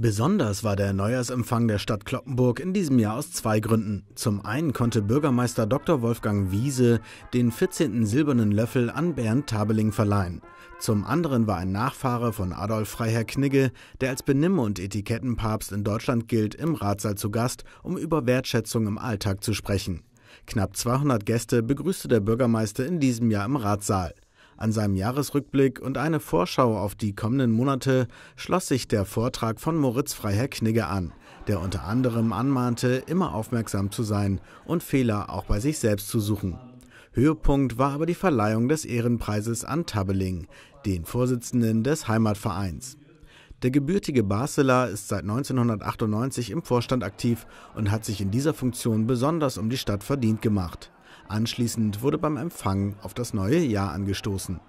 Besonders war der Neujahrsempfang der Stadt Kloppenburg in diesem Jahr aus zwei Gründen. Zum einen konnte Bürgermeister Dr. Wolfgang Wiese den 14. silbernen Löffel an Bernd Tabeling verleihen. Zum anderen war ein Nachfahre von Adolf Freiherr Knigge, der als Benimm- und Etikettenpapst in Deutschland gilt, im Ratsaal zu Gast, um über Wertschätzung im Alltag zu sprechen. Knapp 200 Gäste begrüßte der Bürgermeister in diesem Jahr im Ratsaal. An seinem Jahresrückblick und eine Vorschau auf die kommenden Monate schloss sich der Vortrag von Moritz Freiherr Knigge an, der unter anderem anmahnte, immer aufmerksam zu sein und Fehler auch bei sich selbst zu suchen. Höhepunkt war aber die Verleihung des Ehrenpreises an Tabeling, den Vorsitzenden des Heimatvereins. Der gebürtige Basler ist seit 1998 im Vorstand aktiv und hat sich in dieser Funktion besonders um die Stadt verdient gemacht. Anschließend wurde beim Empfang auf das neue Jahr angestoßen.